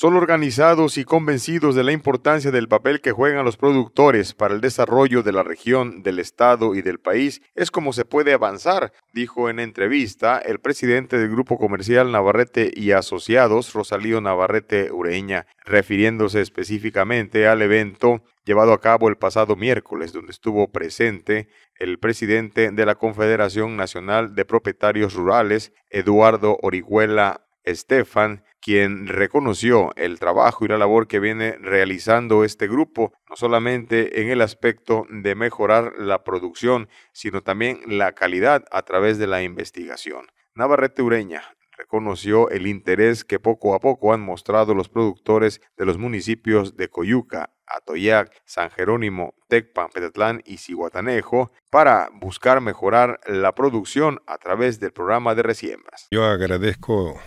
son organizados y convencidos de la importancia del papel que juegan los productores para el desarrollo de la región, del Estado y del país, es como se puede avanzar, dijo en entrevista el presidente del Grupo Comercial Navarrete y Asociados, Rosalío Navarrete Ureña, refiriéndose específicamente al evento llevado a cabo el pasado miércoles, donde estuvo presente el presidente de la Confederación Nacional de Propietarios Rurales, Eduardo Orihuela Estefan, quien reconoció el trabajo y la labor que viene realizando este grupo, no solamente en el aspecto de mejorar la producción, sino también la calidad a través de la investigación. Navarrete Ureña reconoció el interés que poco a poco han mostrado los productores de los municipios de Coyuca, Atoyac, San Jerónimo, Tecpan, Petatlán y Cihuatanejo para buscar mejorar la producción a través del programa de resiembras. Yo agradezco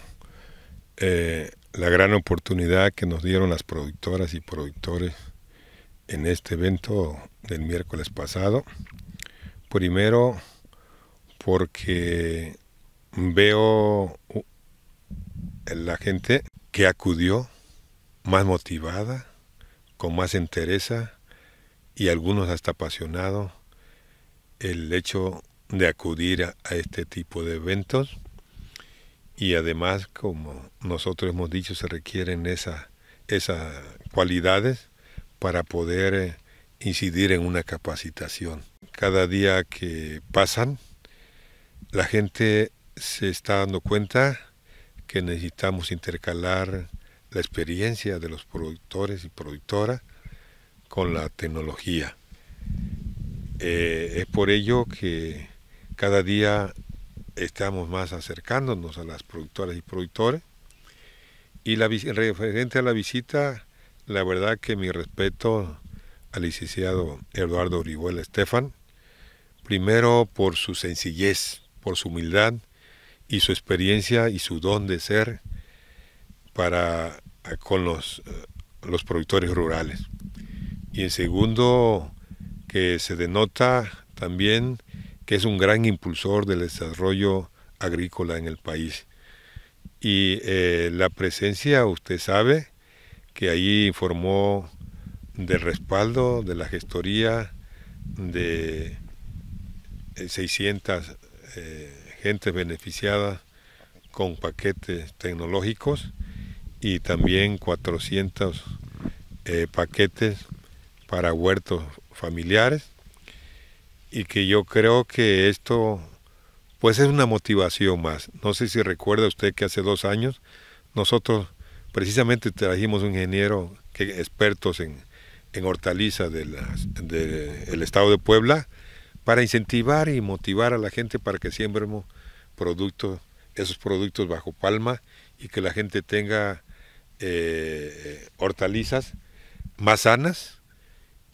eh, la gran oportunidad que nos dieron las productoras y productores en este evento del miércoles pasado. Primero, porque veo la gente que acudió más motivada, con más entereza y algunos hasta apasionados el hecho de acudir a este tipo de eventos y además, como nosotros hemos dicho, se requieren esas, cualidades para poder eh, incidir en una capacitación. Cada día que pasan, la gente se está dando cuenta que necesitamos intercalar la experiencia de los productores y productoras con la tecnología. Eh, es por ello que cada día estamos más acercándonos a las productoras y productores. Y la, referente a la visita, la verdad que mi respeto al licenciado Eduardo Orihuela Estefan, primero por su sencillez, por su humildad y su experiencia y su don de ser para con los, eh, los productores rurales. Y en segundo, que se denota también que es un gran impulsor del desarrollo agrícola en el país. Y eh, la presencia, usted sabe, que ahí informó de respaldo de la gestoría de 600 eh, eh, gentes beneficiadas con paquetes tecnológicos y también 400 paquetes para huertos familiares y que yo creo que esto pues es una motivación más. No sé si recuerda usted que hace dos años nosotros precisamente trajimos un ingeniero que expertos en, en hortalizas del estado de Puebla para incentivar y motivar a la gente para que siembremos productos, esos productos bajo palma y que la gente tenga eh, hortalizas más sanas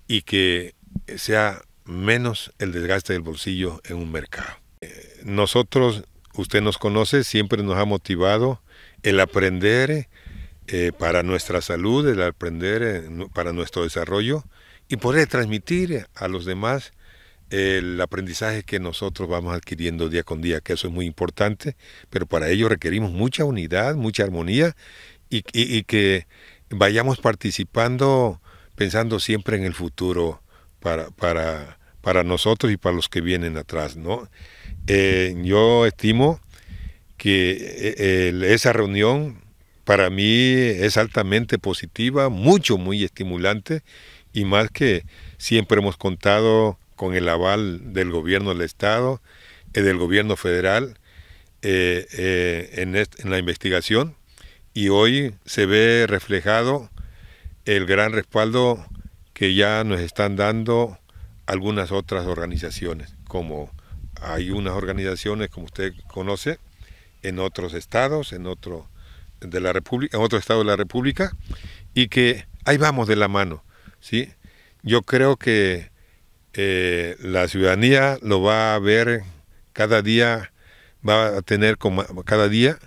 y que sea menos el desgaste del bolsillo en un mercado. Eh, nosotros, usted nos conoce, siempre nos ha motivado el aprender eh, para nuestra salud, el aprender eh, para nuestro desarrollo y poder transmitir a los demás el aprendizaje que nosotros vamos adquiriendo día con día, que eso es muy importante, pero para ello requerimos mucha unidad, mucha armonía y que vayamos participando pensando siempre en el futuro para, para, para nosotros y para los que vienen atrás. ¿no? Eh, yo estimo que eh, esa reunión para mí es altamente positiva, mucho, muy estimulante, y más que siempre hemos contado con el aval del gobierno del Estado, y eh, del gobierno federal, en, en la investigación, y hoy se ve reflejado el gran respaldo que ya nos están dando algunas otras organizaciones, como hay unas organizaciones, como usted conoce, en otros estados, en otro, de la República, en otro estado de la República, y que ahí vamos de la mano. ¿sí? Yo creo que eh, la ciudadanía lo va a ver cada día, va a tener como, cada día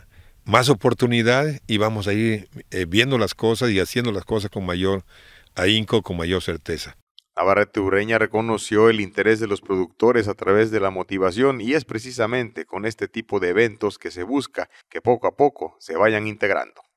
más oportunidades y vamos a ir eh, viendo las cosas y haciendo las cosas con mayor ahínco con mayor certeza. Navarrete Ureña reconoció el interés de los productores a través de la motivación y es precisamente con este tipo de eventos que se busca que poco a poco se vayan integrando.